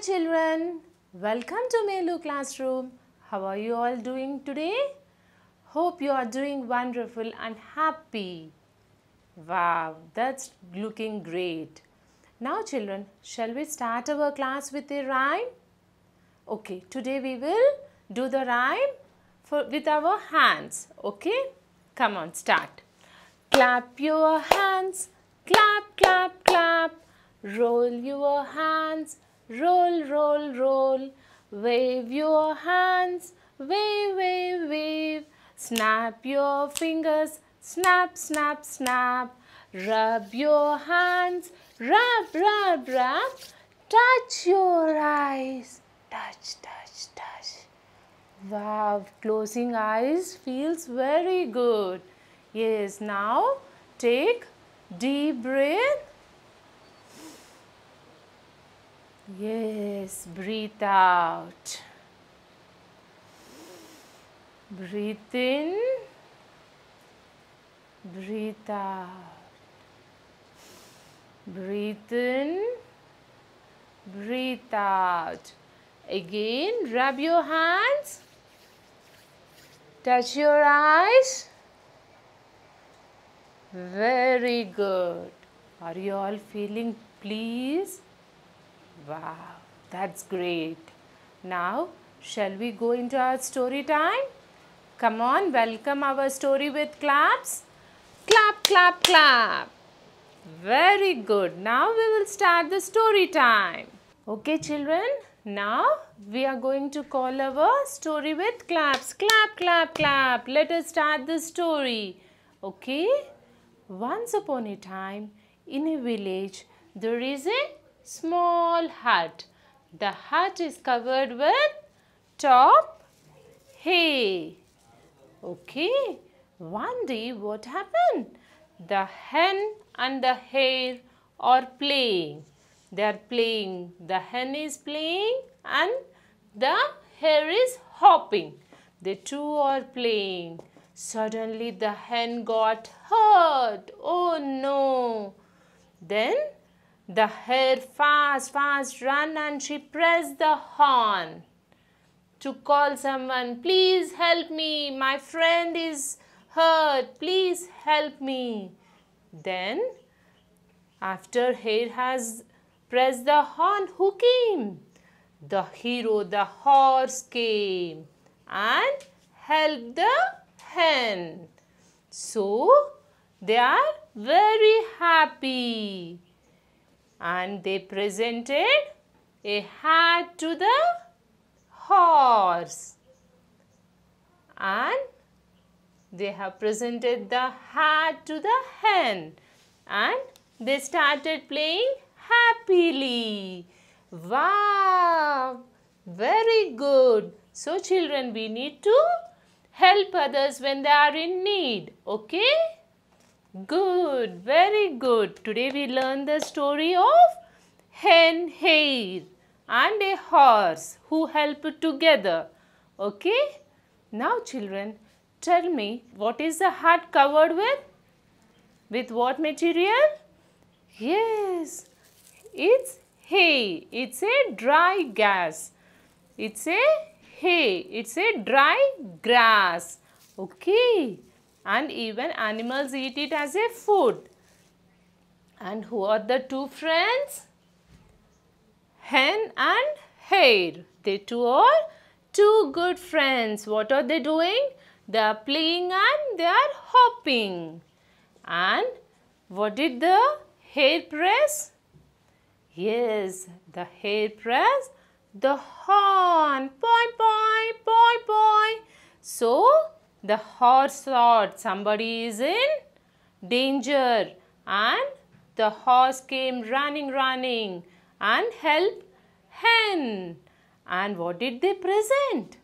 children, welcome to Melu Classroom. How are you all doing today? Hope you are doing wonderful and happy. Wow, that's looking great. Now children, shall we start our class with a rhyme? Okay, today we will do the rhyme for, with our hands. Okay, come on, start. Clap your hands, clap, clap, clap. Roll your hands, Roll, roll, roll. Wave your hands. Wave, wave, wave. Snap your fingers. Snap, snap, snap. Rub your hands. Rub, rub, rub. Touch your eyes. Touch, touch, touch. Wow, closing eyes feels very good. Yes, now take deep breath Yes, breathe out. Breathe in, breathe out. Breathe in, breathe out. Again, rub your hands, touch your eyes. Very good. Are you all feeling pleased? Wow, that's great. Now, shall we go into our story time? Come on, welcome our story with claps. Clap, clap, clap. Very good. Now we will start the story time. Okay, children. Now we are going to call our story with claps. Clap, clap, clap. Let us start the story. Okay. Once upon a time, in a village, there is a small hut. The hut is covered with top hay. Okay. One day what happened? The hen and the hare are playing. They are playing. The hen is playing and the hare is hopping. The two are playing. Suddenly the hen got hurt. Oh no. Then the hare fast, fast run, and she pressed the horn to call someone. Please help me. My friend is hurt. Please help me. Then, after hare has pressed the horn, who came? The hero, the horse came and helped the hen. So, they are very happy and they presented a hat to the horse and they have presented the hat to the hen and they started playing happily. Wow! Very good. So children, we need to help others when they are in need. Okay? Good, very good. Today we learn the story of hen, hare and a horse who help together. Okay? Now children, tell me what is the hut covered with? With what material? Yes, it's hay. It's a dry gas. It's a hay. It's a dry grass. Okay and even animals eat it as a food. And who are the two friends? Hen and hare. They two are two good friends. What are they doing? They are playing and they are hopping. And what did the hare press? Yes, the hare press the horn. Boy, boy, boy, boy. So, the horse thought somebody is in danger and the horse came running running and help, hen and what did they present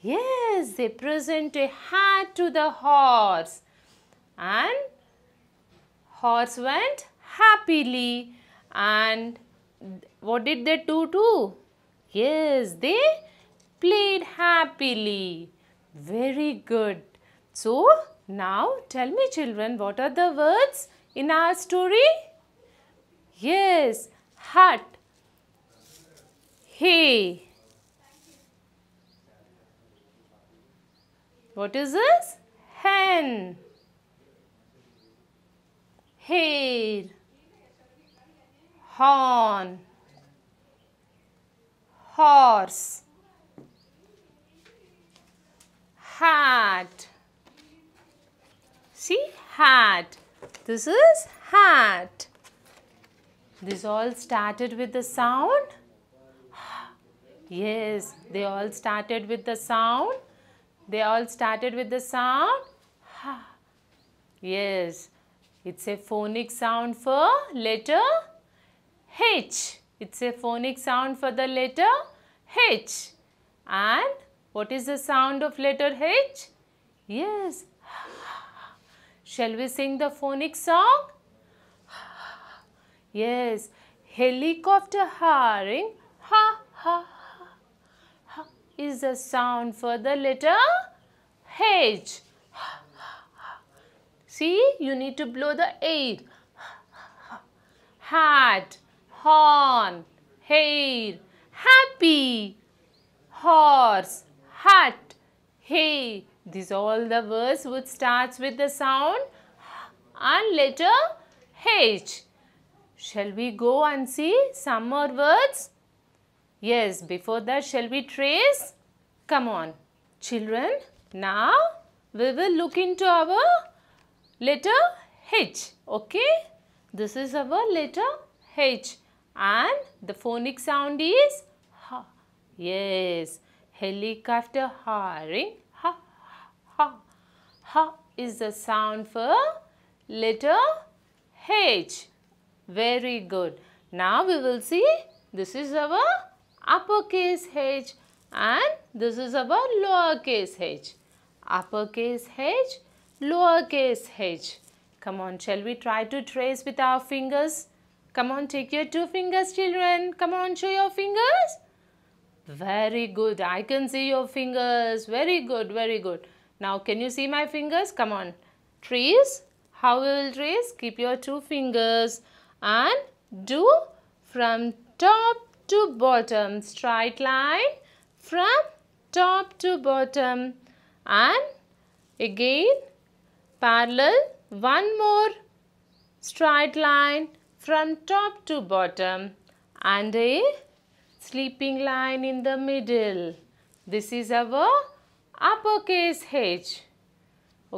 yes they present a hat to the horse and horse went happily and what did they do too yes they played happily very good. So, now tell me children, what are the words in our story? Yes, hut, hay. What is this? Hen, hair, horn, horse. hat. See hat. This is hat. This all started with the sound. Yes, they all started with the sound. They all started with the sound. Yes, it's a phonic sound for letter H. It's a phonic sound for the letter H. And what is the sound of letter H? Yes. Shall we sing the phonic song? Yes. Helicopter hiring. Ha, ha, ha, ha. Is the sound for the letter H. See, you need to blow the air. Hat, horn, hair, happy, horse, hut, hey. These all the words which starts with the sound and letter H. Shall we go and see some more words? Yes, before that shall we trace? Come on. Children, now we will look into our letter H. Okay? This is our letter H. And the phonic sound is H. Yes helicopter hiring. Ha, ha, ha is the sound for letter H. Very good. Now we will see this is our uppercase H and this is our lowercase H. Uppercase H, lowercase H. Come on, shall we try to trace with our fingers? Come on, take your two fingers, children. Come on, show your fingers. Very good. I can see your fingers. Very good. Very good. Now, can you see my fingers? Come on. Trace. How we will trace? Keep your two fingers and do from top to bottom. Straight line from top to bottom. And again, parallel. One more straight line from top to bottom. And a sleeping line in the middle. This is our uppercase H.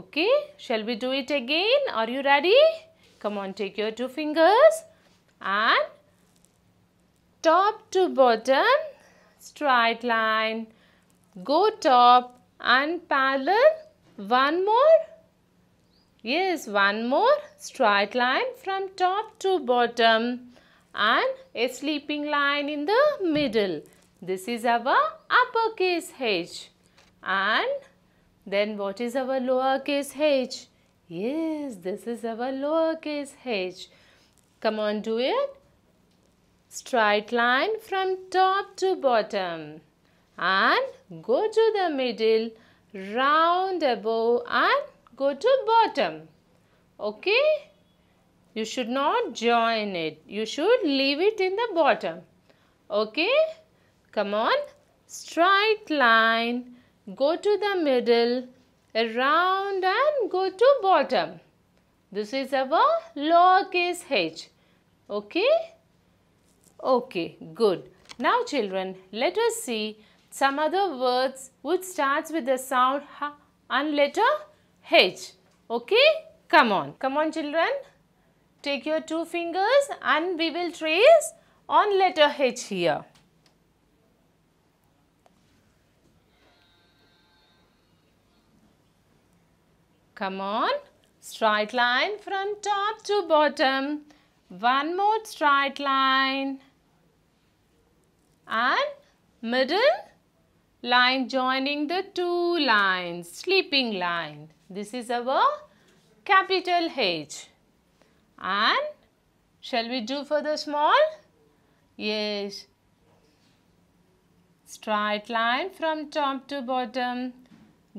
Okay, shall we do it again? Are you ready? Come on, take your two fingers and top to bottom, straight line, go top and parallel, one more. Yes, one more straight line from top to bottom and a sleeping line in the middle. This is our uppercase H. And then what is our lowercase h? Yes, this is our lowercase h. Come on, do it. Straight line from top to bottom. And go to the middle, round above and go to bottom. Okay? You should not join it. You should leave it in the bottom. Okay? Come on. Straight line. Go to the middle. Around and go to bottom. This is our lowercase h. Okay? Okay, good. Now children, let us see some other words which starts with the sound h and letter h. Okay? Come on. Come on children. Take your two fingers and we will trace on letter H here. Come on. Straight line from top to bottom. One more straight line. And middle line joining the two lines. Sleeping line. This is our capital H. And shall we do for the small? Yes. Straight line from top to bottom.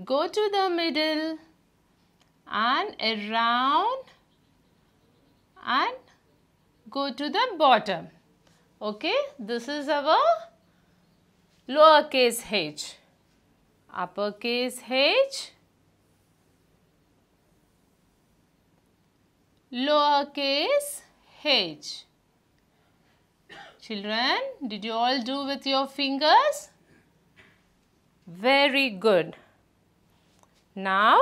Go to the middle and around and go to the bottom. Okay, this is our lowercase h. Uppercase h lowercase h. Children, did you all do with your fingers? Very good. Now,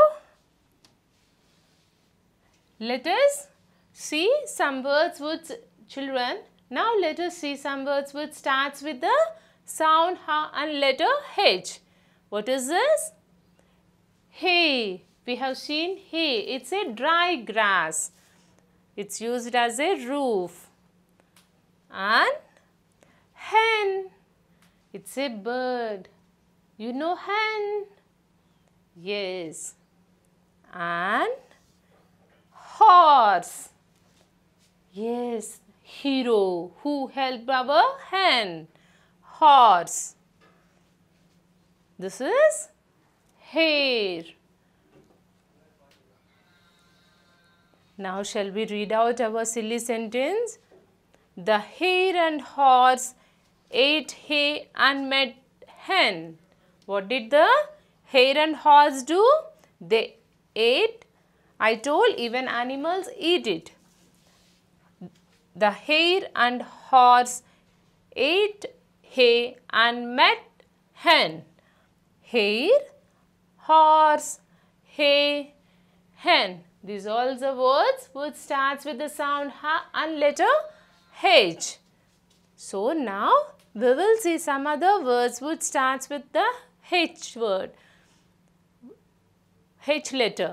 let us see some words with children. Now, let us see some words which starts with the sound ha and letter H. What is this? Hey, We have seen hey. It's a dry grass. It's used as a roof. And hen. It's a bird. You know hen. Yes. And horse. Yes. Hero. Who helped our hen? Horse. This is hair. Now shall we read out our silly sentence? The hare and horse ate hay and met hen. What did the hare and horse do? They ate. I told even animals eat it. The hare and horse ate hay and met hen. Hare, horse, hay, hen. These all the words which starts with the sound ha and letter H. So now we will see some other words which starts with the H word. H letter.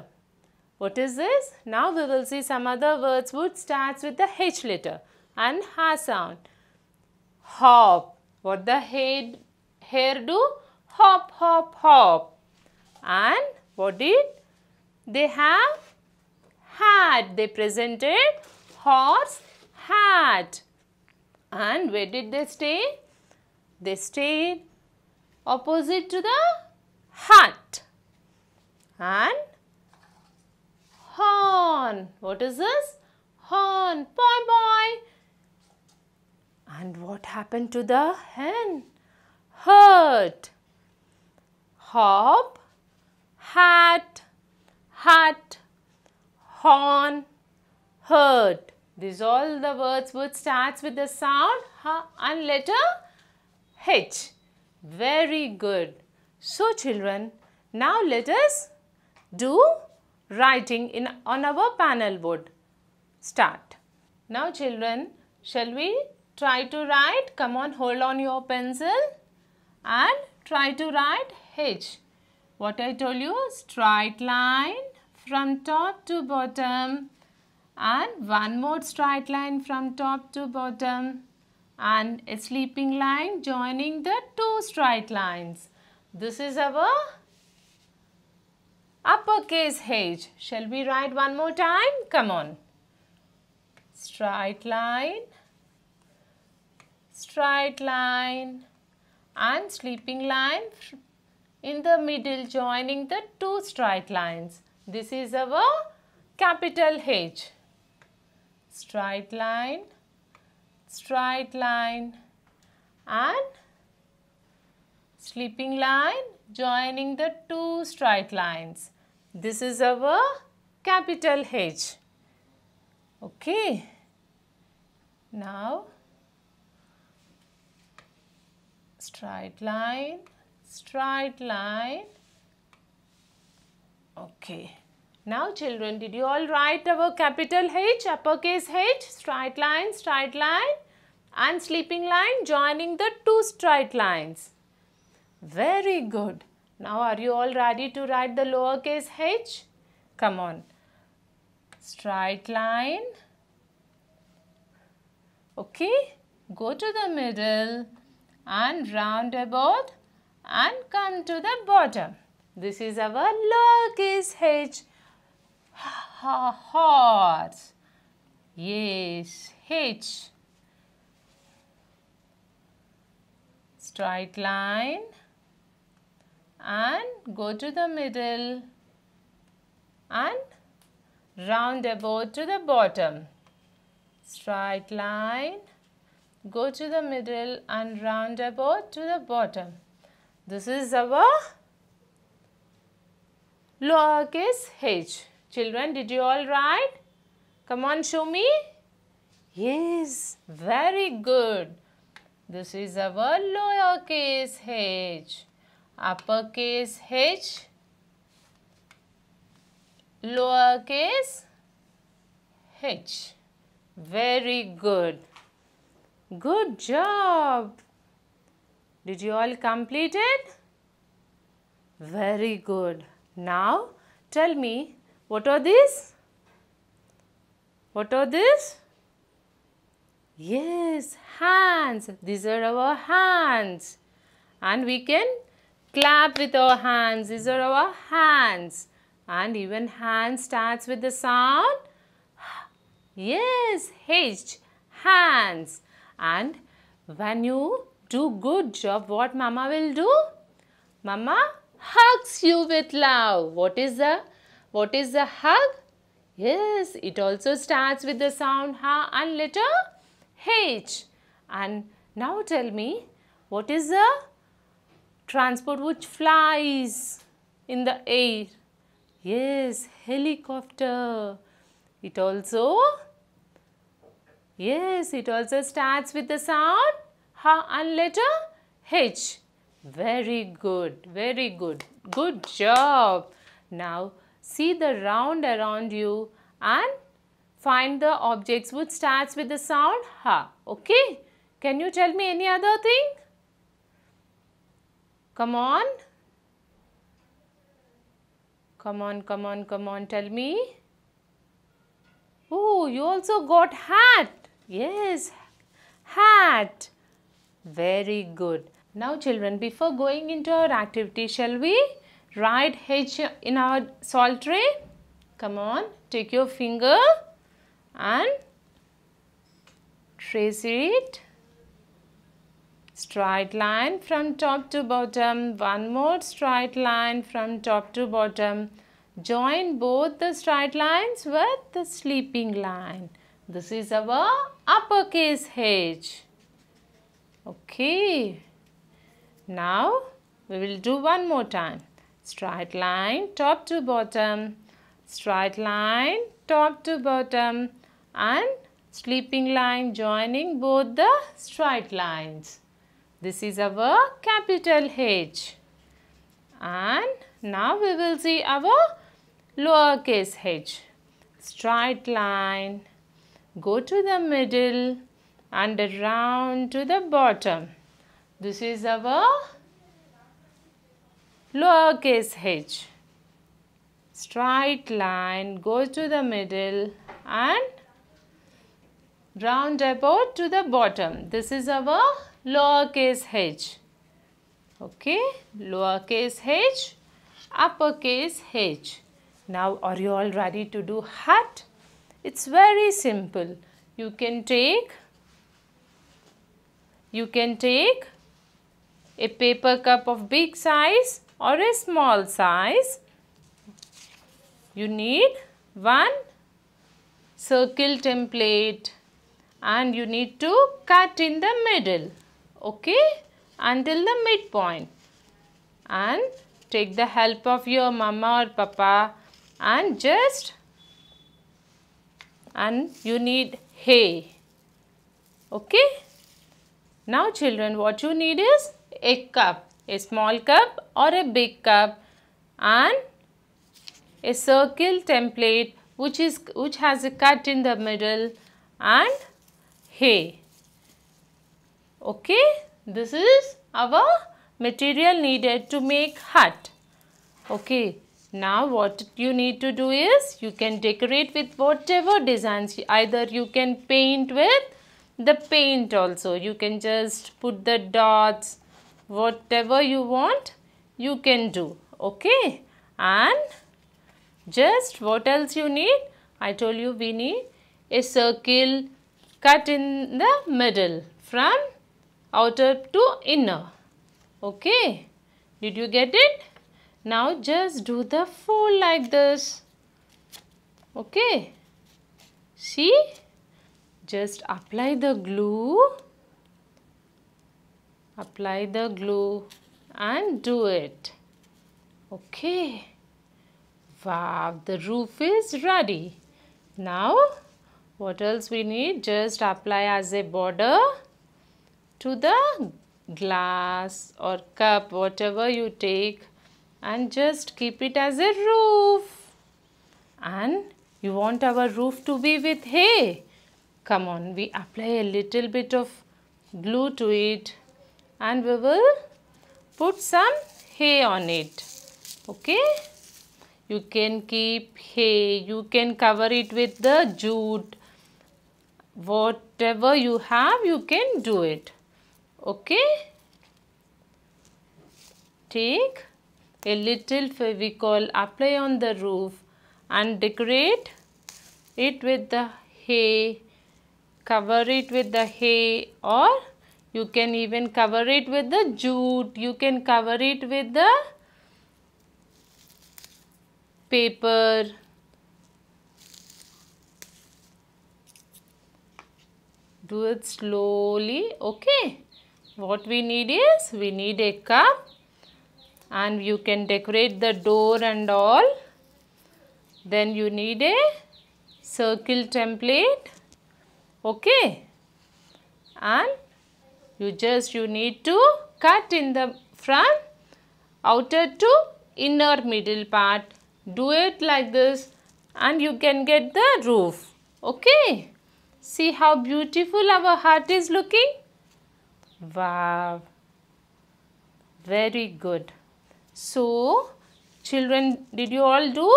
What is this? Now we will see some other words which starts with the H letter and ha sound. Hop. What the head, hair do? Hop, hop, hop. And what did they have? hat. They presented horse hat. And where did they stay? They stayed opposite to the hat. And horn. What is this? Horn. Boy, boy. And what happened to the hen? Hurt. Hop. Hat. Hat horn, hurt. These all the words would starts with the sound H and letter H. Very good. So children, now let us do writing in on our panel board. Start. Now children, shall we try to write? Come on, hold on your pencil and try to write H. What I told you, straight line, from top to bottom and one more straight line from top to bottom and a sleeping line joining the two straight lines. This is our uppercase H. Shall we write one more time? Come on. Straight line, straight line and sleeping line in the middle joining the two straight lines. This is our capital H. Straight line, straight line and sleeping line joining the two straight lines. This is our capital H. Okay. Now, straight line, straight line Okay. Now children, did you all write our capital H, uppercase H, straight line, straight line and sleeping line joining the two straight lines? Very good. Now are you all ready to write the lowercase h? Come on. Straight line. Okay. Go to the middle and round about and come to the bottom. This is our longest H. Heart. Yes, H. Straight line and go to the middle and round about to the bottom. Straight line, go to the middle and round about to the bottom. This is our lowercase h. Children, did you all write? Come on, show me. Yes, very good. This is our lowercase h. Uppercase h. Lowercase h. Very good. Good job. Did you all complete it? Very good. Now tell me what are these? What are these? Yes, hands. These are our hands. And we can clap with our hands. These are our hands. And even hand starts with the sound. Yes, H, hands. And when you do good job, what mama will do? Mama hugs you with love. What is a what is a hug? Yes, it also starts with the sound ha and letter H. And now tell me, what is a transport which flies in the air? Yes, helicopter. It also, yes, it also starts with the sound ha and letter H. Very good, very good. Good job. Now see the round around you and find the objects which starts with the sound ha. Okay. Can you tell me any other thing? Come on. Come on, come on, come on. Tell me. Oh, you also got hat. Yes, hat. Very good. Now children, before going into our activity, shall we write H in our salt tray? Come on, take your finger and trace it. Straight line from top to bottom. One more straight line from top to bottom. Join both the straight lines with the sleeping line. This is our uppercase H. Okay. Now we will do one more time. Straight line top to bottom, straight line top to bottom and sleeping line joining both the straight lines. This is our capital H. And now we will see our lowercase h. Straight line, go to the middle and round to the bottom. This is our lowercase h. Straight line goes to the middle and round about to the bottom. This is our lowercase h. Okay, lowercase h, uppercase h. Now, are you all ready to do hat? It's very simple. You can take, you can take a paper cup of big size or a small size. You need one circle template and you need to cut in the middle okay until the midpoint and take the help of your mama or papa and just and you need hay okay now children what you need is a cup, a small cup or a big cup and a circle template which is which has a cut in the middle and hay. Okay, this is our material needed to make hut. Okay, now what you need to do is you can decorate with whatever designs either you can paint with the paint also you can just put the dots whatever you want you can do okay and just what else you need I told you we need a circle cut in the middle from outer to inner okay did you get it now just do the fold like this okay see just apply the glue apply the glue and do it okay wow the roof is ready now what else we need just apply as a border to the glass or cup whatever you take and just keep it as a roof and you want our roof to be with hay come on we apply a little bit of glue to it and we will put some hay on it okay you can keep hay you can cover it with the jute whatever you have you can do it okay take a little fevicol apply on the roof and decorate it with the hay cover it with the hay or you can even cover it with the jute. You can cover it with the paper. Do it slowly. Okay. What we need is we need a cup and you can decorate the door and all. Then you need a circle template. Okay. And you just you need to cut in the front outer to inner middle part. Do it like this and you can get the roof. Okay. See how beautiful our heart is looking. Wow. Very good. So, children, did you all do?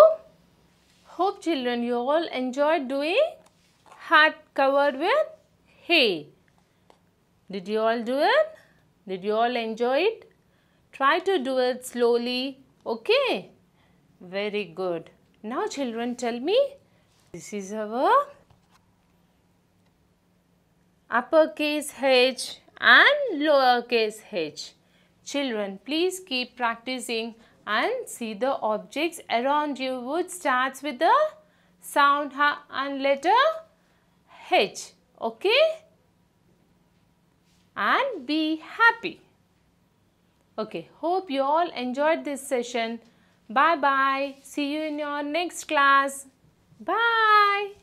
Hope children, you all enjoyed doing heart covered with hay. Did you all do it? Did you all enjoy it? Try to do it slowly. Okay. Very good. Now children tell me. This is our uppercase H and lowercase h. Children, please keep practicing and see the objects around you which starts with the sound and letter h. Okay? and be happy. Okay, hope you all enjoyed this session. Bye-bye. See you in your next class. Bye.